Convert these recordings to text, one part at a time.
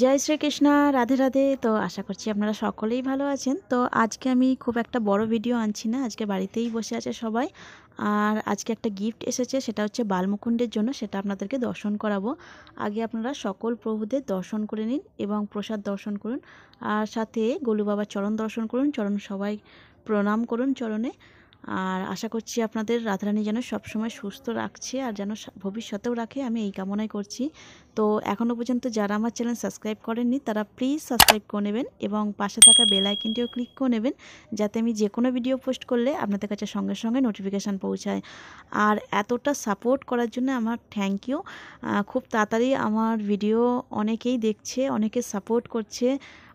জয় শ্রীকৃষ্ণ রাধে রাধে তো আশা করছি আপনারা সকলেই ভালো আছেন তো আজকে আমি খুব একটা বড় ভিডিও আনছি না আজকে বাড়িতেই বসে আছে সবাই আর আজকে একটা গিফট এসেছে সেটা হচ্ছে বালমুকুণ্ডের জন্য সেটা আপনাদেরকে দর্শন করাবো আগে আপনারা সকল প্রভুদের দর্শন করে নিন এবং প্রসাদ দর্শন করুন আর সাথে গোলু বাবার চরণ দর্শন করুন চরণ সবাই প্রণাম করুন চরণে আর আশা করছি আপনাদের রাধারানী যেন সবসময় সুস্থ রাখছে আর যেন ভবিষ্যতেও রাখে আমি এই কামনাই করছি তো এখনও পর্যন্ত যারা আমার চ্যানেল সাবস্ক্রাইব করেননি তারা প্লিজ সাবস্ক্রাইব করে নেবেন এবং পাশে থাকা বেল আইকনটিও ক্লিক করে নেবেন যাতে আমি যে কোনো ভিডিও পোস্ট করলে আপনাদের কাছে সঙ্গে সঙ্গে নোটিফিকেশান পৌঁছায় আর এতটা সাপোর্ট করার জন্য আমার থ্যাংক ইউ খুব তাড়াতাড়ি আমার ভিডিও অনেকেই দেখছে অনেকে সাপোর্ট করছে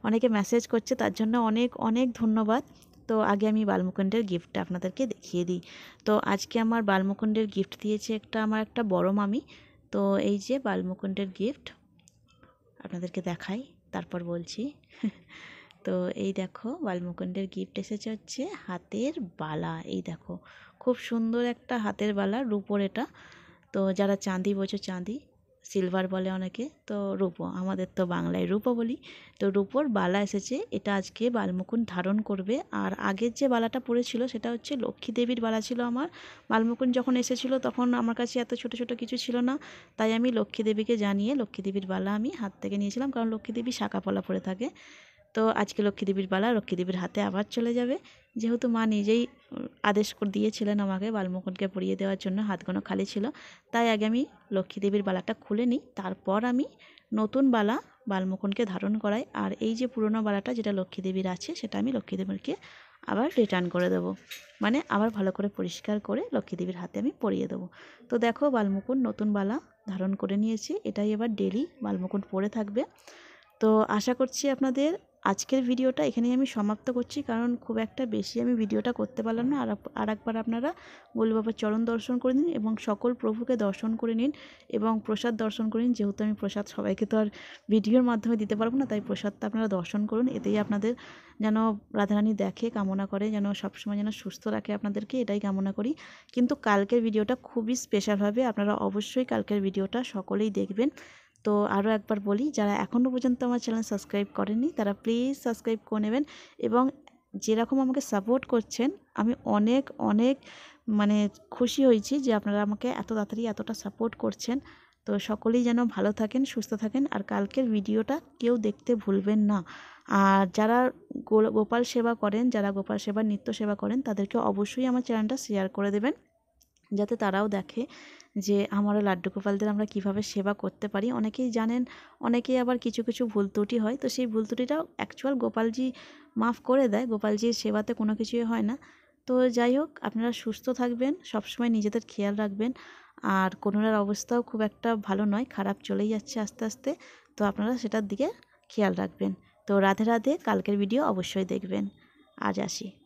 অনেকে মেসেজ করছে তার জন্য অনেক অনেক ধন্যবাদ তো আগে আমি বালমুকুণ্ডের গিফটটা আপনাদেরকে দেখিয়ে দিই তো আজকে আমার বালমুকুণ্ডের গিফট দিয়েছে একটা আমার একটা বড় মামি তো এই যে বালমুকুণ্ডের গিফট আপনাদেরকে দেখাই তারপর বলছি তো এই দেখো বালমুকুণ্ডের গিফট এসেছে হচ্ছে হাতের বালা এই দেখো খুব সুন্দর একটা হাতের বালা রুপোর এটা তো যারা চাঁদি বোঝো চাঁদি সিলভার বলে অনেকে তো রূপো আমাদের তো বাংলায় রূপো বলি তো রূপোর বালা এসেছে এটা আজকে বালমুকুন ধারণ করবে আর আগের যে বালাটা পড়েছিল সেটা হচ্ছে লক্ষ্মী দেবীর বালা ছিল আমার বালমুকুন যখন এসেছিল তখন আমার কাছে এত ছোট ছোট কিছু ছিল না তাই আমি লক্ষ্মী দেবীকে জানিয়ে লক্ষ্মী দেবীর বালা আমি হাত থেকে নিয়েছিলাম কারণ লক্ষ্মী দেবী শাঁকা পলা পরে থাকে তো আজকে লক্ষ্মীদেবীর পালা লক্ষ্মীদেবীর হাতে আবার চলে যাবে যেহেতু মা নিজেই আদেশ করে দিয়েছিলেন আমাকে বালমুকুটকে পড়িয়ে দেওয়ার জন্য হাতগুলো খালি ছিল তাই আগে আমি লক্ষ্মীদেবীর বালাটা খুলে নিই তারপর আমি নতুন বালা বালমুকুটকে ধারণ করাই আর এই যে পুরনো বালাটা যেটা লক্ষ্মীদেবীর আছে সেটা আমি লক্ষ্মীদেবীকে আবার রিটার্ন করে দেবো মানে আবার ভালো করে পরিষ্কার করে লক্ষ্মীদেবীর হাতে আমি পরিয়ে দেবো তো দেখো বালমুকুন নতুন বালা ধারণ করে নিয়েছি এটাই এবার ডেলি বালমুকুন পরে থাকবে তো আশা করছি আপনাদের আজকের ভিডিওটা এখানেই আমি সমাপ্ত করছি কারণ খুব একটা বেশি আমি ভিডিওটা করতে পারলাম না আর একবার আপনারা গোলু বাবার চরণ দর্শন করে নিন এবং সকল প্রভুকে দর্শন করে নিন এবং প্রসাদ দর্শন করে নিন যেহেতু আমি প্রসাদ সবাইকে তো আর ভিডিওর মাধ্যমে দিতে পারবো না তাই প্রসাদটা আপনারা দর্শন করুন এতেই আপনাদের যেন রাধারানী দেখে কামনা করে যেন সবসময় যেন সুস্থ রাখে আপনাদেরকে এটাই কামনা করি কিন্তু কালকের ভিডিওটা খুবই স্পেশাল হবে আপনারা অবশ্যই কালকের ভিডিওটা সকলেই দেখবেন তো আরও একবার বলি যারা এখনও পর্যন্ত আমার চ্যানেল সাবস্ক্রাইব করেনি তারা প্লিজ সাবস্ক্রাইব করে নেবেন এবং যেরকম আমাকে সাপোর্ট করছেন আমি অনেক অনেক মানে খুশি হয়েছি যে আপনারা আমাকে এত তাড়াতাড়ি এতটা সাপোর্ট করছেন তো সকলেই যেন ভালো থাকেন সুস্থ থাকেন আর কালকের ভিডিওটা কেউ দেখতে ভুলবেন না আর যারা গোপাল সেবা করেন যারা গোপাল সেবা নিত্য সেবা করেন তাদেরকে অবশ্যই আমার চ্যানেলটা শেয়ার করে দেবেন যাতে তারাও দেখে যে আমারও লাড্ডু গোপালদের আমরা কিভাবে সেবা করতে পারি অনেকেই জানেন অনেকেই আবার কিছু কিছু ভুল ত্রুটি হয় তো সেই ভুল ত্রুটিটাও অ্যাকচুয়াল গোপালজি মাফ করে দেয় গোপালজির সেবাতে কোনো কিছুই হয় না তো যাই হোক আপনারা সুস্থ থাকবেন সবসময় নিজেদের খেয়াল রাখবেন আর কোনোটার অবস্থাও খুব একটা ভালো নয় খারাপ চলেই যাচ্ছে আস্তে আস্তে তো আপনারা সেটার দিকে খেয়াল রাখবেন তো রাধে রাধে কালকের ভিডিও অবশ্যই দেখবেন আজ আসি